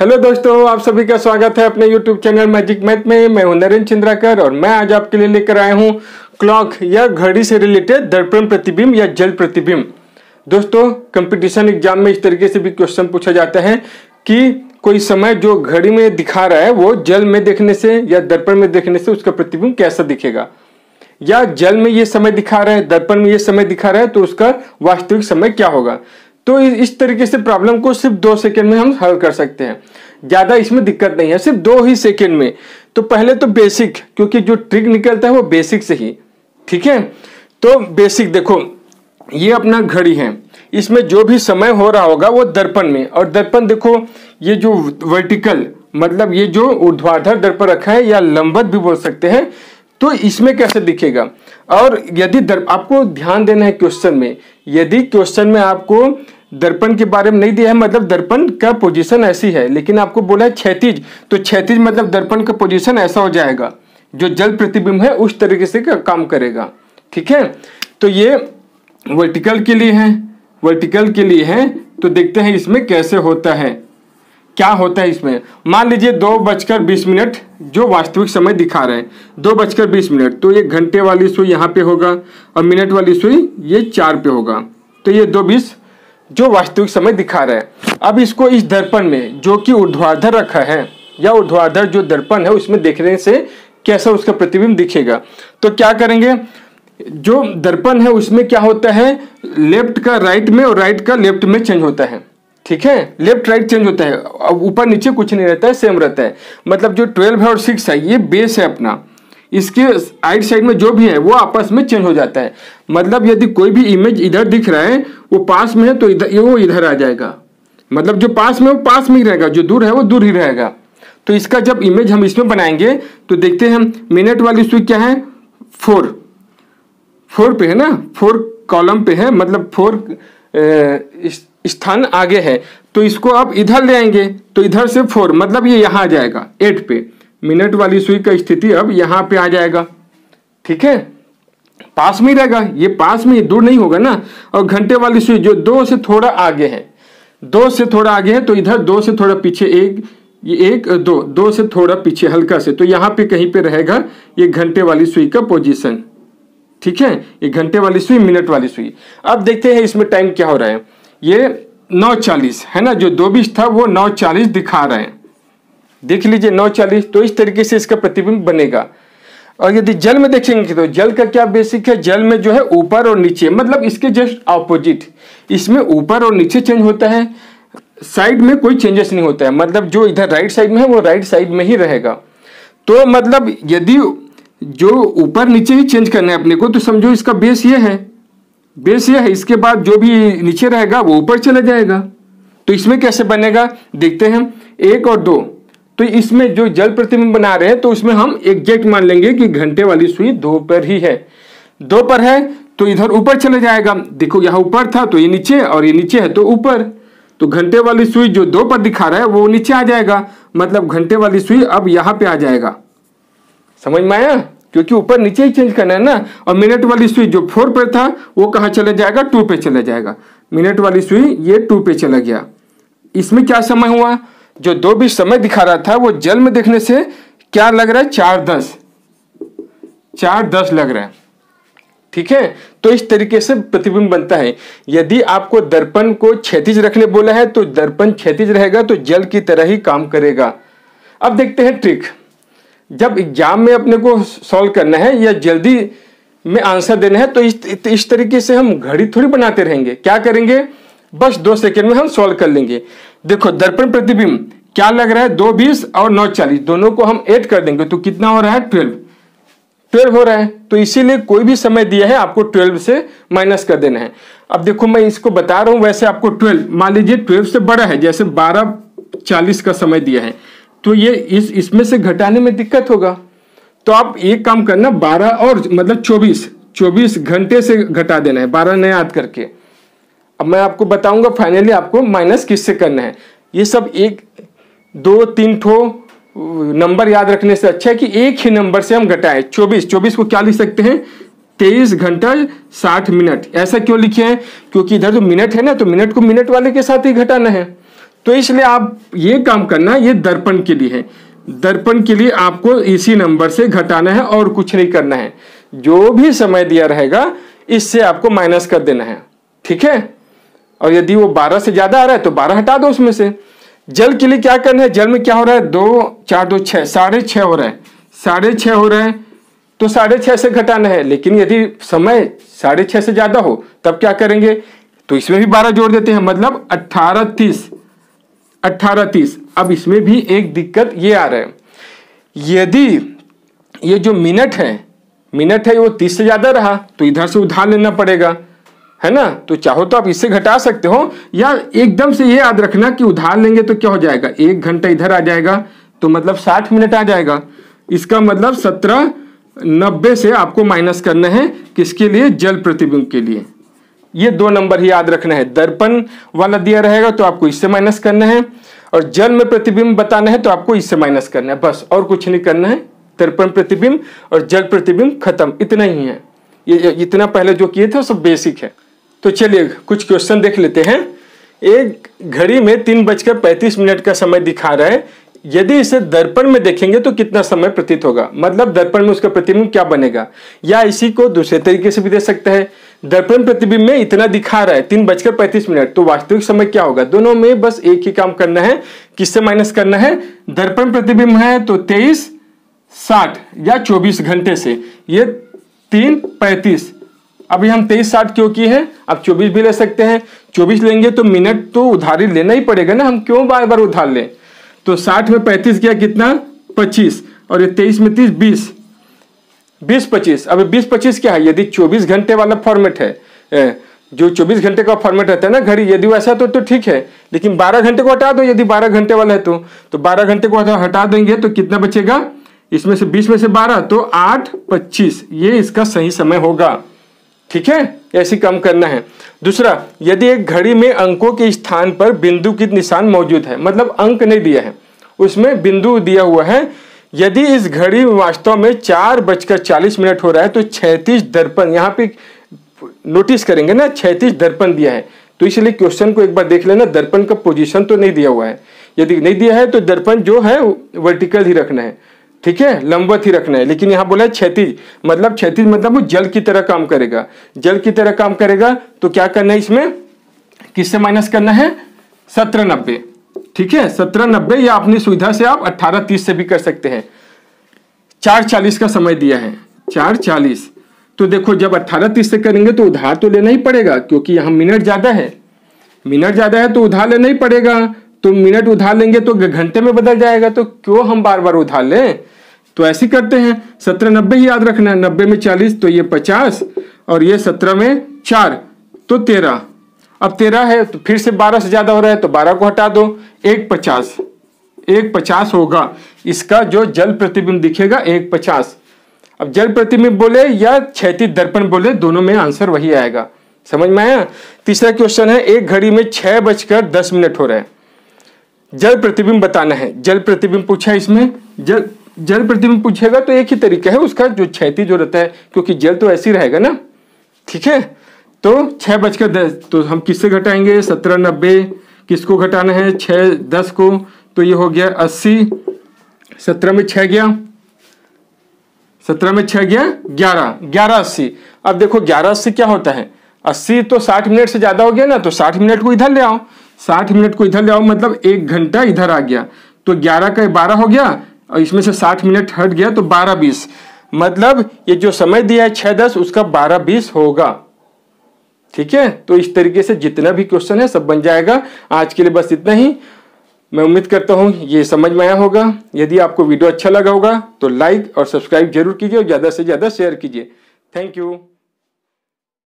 hello दोस्तों आप सभी का स्वागत है अपने यूट्यूब चैनल मैजिक मैथ में मैं हूं नरेंद्र चंद्राकर और मैं आज आपके लिए लेकर आया हूं क्लॉक या घड़ी से रिलेटेड दर्पण प्रतिबिंब या जल प्रतिबिंब दोस्तों कंपटीशन एग्जाम में इस तरीके से भी क्वेश्चन पूछा जाता है कि कोई समय जो घड़ी में दिखा रहा है वो जल में देखने से या दर्पण में देखने से उसका प्रतिबिंब कैसा दिखेगा या जल में ये समय दिखा रहा है दर्पण में ये समय दिखा रहा है तो उसका वास्तविक समय क्या होगा तो इस तरीके से प्रॉब्लम को सिर्फ दो सेकेंड में हम हल कर सकते हैं ज़्यादा इसमें दिक्कत नहीं है सिर्फ दो ही सेकेंड में तो पहले तो बेसिक क्योंकि जो ट्रिक निकलता है वो बेसिक से ही ठीक है तो बेसिक देखो ये अपना घड़ी है इसमें जो भी समय हो रहा होगा वो दर्पण में और दर्पण देखो ये जो वर्टिकल मतलब ये जो ऊर्ध्वाधर दर्पण रखा है या लंबत भी बोल सकते हैं तो इसमें कैसे दिखेगा और यदि आपको ध्यान देना है क्वेश्चन में यदि क्वेश्चन में आपको दर्पण के बारे में नहीं दिया है मतलब दर्पण का पोजीशन ऐसी है लेकिन आपको बोला है क्षैतिज तो क्षैतिज मतलब दर्पण का पोजीशन ऐसा हो जाएगा जो जल प्रतिबिंब है उस तरीके से का काम करेगा ठीक है तो ये वर्टिकल के लिए है वर्टिकल के लिए है तो देखते हैं इसमें कैसे होता है क्या होता है इसमें मान लीजिए दो बजकर बीस मिनट जो वास्तविक समय दिखा रहे हैं दो बजकर बीस मिनट तो ये घंटे वाली सुई यहाँ पे होगा और मिनट वाली सुई ये चार पे होगा तो ये दो बीस जो वास्तविक समय दिखा रहा है अब इसको इस दर्पण में जो कि ऊर्ध्वाधर रखा है या ऊर्ध्वाधर जो दर्पण है उसमें देखने से कैसा उसका प्रतिबिंब दिखेगा तो क्या करेंगे जो दर्पण है उसमें क्या होता है लेफ्ट का राइट में और राइट का लेफ्ट में चेंज होता है ठीक है लेफ्ट राइट चेंज होता है अब ऊपर नीचे कुछ नहीं रहता है सेम रहता है मतलब जो ट्वेल्व है और सिक्स है ये बेस है अपना इसके आइट साइड में जो भी है वो आपस में चेंज हो जाता है मतलब यदि कोई भी इमेज इधर दिख रहा है वो पास में है तो इधर वो इधर आ जाएगा मतलब जो पास में वो पास में ही रहेगा जो दूर है वो दूर ही रहेगा तो इसका जब इमेज हम इसमें बनाएंगे तो देखते हैं हम मिनट वाली सुई क्या है फोर फोर पे है ना फोर कॉलम पे है मतलब फोर स्थान आगे है तो इसको आप इधर ले आएंगे तो इधर से फोर मतलब ये यहाँ आ जाएगा एट पे मिनट वाली सुई का स्थिति अब यहाँ पे आ जाएगा ठीक है पास में रहेगा ये पास में दूर नहीं होगा ना और घंटे वाली सुई जो दो से थोड़ा आगे है दो से थोड़ा आगे है तो इधर दो से थोड़ा पीछे एक ये एक दो दो से थोड़ा पीछे हल्का से तो यहाँ पे कहीं पे रहेगा ये घंटे वाली सुई का पोजीशन ठीक है ये घंटे वाली सुई मिनट वाली सुई अब देखते हैं इसमें टाइम क्या हो रहा है ये नौ चालीस है ना जो दो बीस था वो नौ चालीस दिखा रहे हैं देख लीजिए नौ चालीस तो इस तरीके से इसका प्रतिबिंब बनेगा और यदि जल में देखेंगे तो जल का क्या बेसिक है जल में जो है ऊपर और नीचे मतलब इसके जस्ट ऑपोजिट इसमें ऊपर और नीचे चेंज होता है साइड में कोई चेंजेस नहीं होता है मतलब जो इधर राइट साइड में है वो राइट साइड में ही रहेगा तो मतलब यदि जो ऊपर नीचे ही चेंज करना है अपने को तो समझो इसका बेस ये है बेस ये है इसके बाद जो भी नीचे रहेगा वो ऊपर चला जाएगा तो इसमें कैसे बनेगा देखते हैं एक और दो तो इसमें जो जल प्रतिबिंब बना रहे हैं तो उसमें हम एग्जैक्ट मान लेंगे कि घंटे वाली सुई दो पर ही है दो पर है तो इधर ऊपर चले जाएगा देखो यहाँ ऊपर था तो ये नीचे और ये नीचे है तो ऊपर तो घंटे वाली सुई जो दो पर दिखा रहा है वो नीचे आ जाएगा मतलब घंटे वाली सुई अब यहाँ पे आ जाएगा समझ में आया क्योंकि ऊपर नीचे ही चेंज करना है ना और मिनट वाली सुई जो फोर पर था वो कहाँ चले जाएगा टू पे चला जाएगा मिनट वाली सुई ये टू पे चला गया इसमें क्या समय हुआ जो दो भी समय दिखा रहा था वो जल में देखने से क्या लग रहा है चार दस चार दस लग रहा है ठीक है तो इस तरीके से प्रतिबिंब बनता है यदि आपको दर्पण को क्षतिज रखने बोला है तो दर्पण क्षतिज रहेगा तो जल की तरह ही काम करेगा अब देखते हैं ट्रिक जब एग्जाम में अपने को सॉल्व करना है या जल्दी में आंसर देना है तो इस इस तरीके से हम घड़ी थोड़ी बनाते रहेंगे क्या करेंगे बस दो सेकेंड में हम सॉल्व कर लेंगे देखो दर्पण प्रतिबिंब क्या लग रहा है दो बीस और नौ चालीस दोनों को हम एड कर देंगे तो कितना हो रहा है ट्वेल्व ट्वेल्व हो रहा है तो इसीलिए कोई भी समय दिया है आपको ट्वेल्व से माइनस कर देना है अब देखो मैं इसको बता रहा हूं वैसे आपको ट्वेल्व मान लीजिए ट्वेल्व से बड़ा है जैसे बारह चालीस का समय दिया है तो ये इस इसमें से घटाने में दिक्कत होगा तो आप एक काम करना बारह और मतलब चौबीस चौबीस घंटे से घटा देना है बारह नया याद करके अब मैं आपको बताऊंगा फाइनली आपको माइनस किससे करना है ये सब एक दो तीन ठो नंबर याद रखने से अच्छा है कि एक ही नंबर से हम घटाएं चौबीस चौबीस को क्या लिख सकते हैं तेईस घंटा साठ मिनट ऐसा क्यों लिखे हैं क्योंकि इधर जो तो मिनट है ना तो मिनट को मिनट वाले के साथ ही घटाना है तो इसलिए आप ये काम करना ये दर्पण के लिए है दर्पण के लिए आपको इसी नंबर से घटाना है और कुछ नहीं करना है जो भी समय दिया रहेगा इससे आपको माइनस कर देना है ठीक है और यदि वो बारह से ज्यादा आ रहा है तो बारह हटा दो उसमें से जल के लिए क्या करना है जल में क्या हो रहा है दो चार दो छः साढ़े छः हो रहा है साढ़े छः हो रहे हैं तो साढ़े छः से घटाना है लेकिन यदि समय साढ़े छः से ज़्यादा हो तब क्या करेंगे तो इसमें भी बारह जोड़ देते हैं मतलब अट्ठारह तीस अट्ठारह तीस अब इसमें भी एक दिक्कत ये आ रहा है यदि ये जो मिनट है मिनट है वो तीस से ज़्यादा रहा तो इधर से उधार लेना पड़ेगा है ना तो चाहो तो आप इससे घटा सकते हो या एकदम से ये याद रखना कि उधार लेंगे तो क्या हो जाएगा एक घंटा इधर आ जाएगा तो मतलब साठ मिनट आ जाएगा इसका मतलब सत्रह नब्बे से आपको माइनस करना है किसके लिए जल प्रतिबिंब के लिए ये दो नंबर ही याद रखना है दर्पण वाला दिया रहेगा तो आपको इससे माइनस करना है और जल में प्रतिबिंब बताना है तो आपको इससे माइनस करना है बस और कुछ नहीं करना है दर्पण प्रतिबिंब और जल प्रतिबिंब खत्म इतना ही है ये इतना पहले जो किए थे सब बेसिक है तो चलिए कुछ क्वेश्चन देख लेते हैं एक घड़ी में तीन बजकर पैंतीस मिनट का समय दिखा रहा है यदि इसे दर्पण में देखेंगे तो कितना समय प्रतीत होगा मतलब दर्पण में उसका प्रतिबिंब क्या बनेगा या इसी को दूसरे तरीके से भी दे सकते हैं दर्पण प्रतिबिंब में इतना दिखा रहा है तीन बजकर पैंतीस मिनट तो वास्तविक समय क्या होगा दोनों में बस एक ही काम करना है किससे माइनस करना है दर्पण प्रतिबिंब है तो तेईस साठ या चौबीस घंटे से ये तीन पैंतीस अभी हम तेईस साठ क्यों किए हैं अब चौबीस भी ले सकते हैं चौबीस लेंगे तो मिनट तो उधारी लेना ही पड़ेगा ना हम क्यों बार बार उधार लें तो साठ में पैंतीस गया कितना पच्चीस और ये तेईस में तीस बीस बीस पच्चीस अब बीस पच्चीस क्या है यदि चौबीस घंटे वाला फॉर्मेट है जो चौबीस घंटे का फॉर्मेट रहता है ना घड़ी यदि वैसा तो तो ठीक है लेकिन बारह घंटे को हटा दो यदि बारह घंटे वाला है तो तो बारह घंटे को हटा देंगे तो कितना बचेगा इसमें से बीस में से बारह तो आठ पच्चीस ये इसका सही समय होगा ठीक है ऐसे कम करना है दूसरा यदि एक घड़ी में अंकों के स्थान पर बिंदु की निशान मौजूद है मतलब अंक नहीं दिया है उसमें बिंदु दिया हुआ है यदि इस घड़ी वास्तव में चार बजकर चालीस मिनट हो रहा है तो छैतीस दर्पण यहाँ पे नोटिस करेंगे ना छैतीस दर्पण दिया है तो इसलिए क्वेश्चन को एक बार देख लेना दर्पण का पोजीशन तो नहीं दिया हुआ है यदि नहीं दिया है तो दर्पण जो है वर्टिकल ही रखना है ठीक है लंबवत ही रखना है लेकिन यहां बोला है क्षतिज मतलब क्षतिज मतलब वो जल की तरह काम करेगा जल की तरह काम करेगा तो क्या करना है इसमें किससे माइनस करना है सत्रह नब्बे ठीक है सत्रह नब्बे या अपनी सुविधा से आप अट्ठारह तीस से भी कर सकते हैं चार चालीस का समय दिया है चार चालीस तो देखो जब अट्ठारह तीस से करेंगे तो उधार तो लेना ही पड़ेगा क्योंकि यहां मिनट ज़्यादा है मिनट ज़्यादा है तो उधार लेना ही पड़ेगा तो मिनट उधार लेंगे तो घंटे में बदल जाएगा तो क्यों हम बार बार उधार लें तो ऐसे करते हैं सत्रह नब्बे ही याद रखना है नब्बे में चालीस तो ये पचास और ये सत्रह में चार तो तेरह अब तेरह है तो फिर से बारह से ज्यादा हो रहा है तो बारह को हटा दो एक पचास एक पचास होगा इसका जो जल प्रतिबिंब दिखेगा एक पचास अब जल प्रतिबिंब बोले या क्षेत्र दर्पण बोले दोनों में आंसर वही आएगा समझ में आया तीसरा क्वेश्चन है एक घड़ी में छह बजकर दस मिनट हो रहे हैं जल प्रतिबिंब बताना है जल प्रतिबिंब पूछा इसमें जल जल प्रतिबिंब पूछेगा तो एक ही तरीका है उसका जो क्षति जो रहता है क्योंकि जल तो ऐसे ही रहेगा ना ठीक है तो छह बजकर दस तो हम किससे घटाएंगे सत्रह नब्बे किसको घटाना है छह दस को तो ये हो गया अस्सी सत्रह में छह गया सत्रह में छह गया ग्यारह ग्यारह अस्सी अब देखो ग्यारह अस्सी क्या होता है अस्सी तो साठ मिनट से ज़्यादा हो गया ना तो साठ मिनट को इधर ले आओ साठ मिनट को इधर ले आओ मतलब एक घंटा इधर आ गया तो ग्यारह का बारह हो गया और इसमें से साठ मिनट हट गया तो बारह बीस मतलब ये जो समय दिया है छः दस उसका बारह बीस होगा ठीक है तो इस तरीके से जितना भी क्वेश्चन है सब बन जाएगा आज के लिए बस इतना ही मैं उम्मीद करता हूँ ये समझ में आया होगा यदि आपको वीडियो अच्छा लगा होगा तो लाइक और सब्सक्राइब जरूर कीजिए और ज़्यादा से ज़्यादा शेयर कीजिए थैंक यू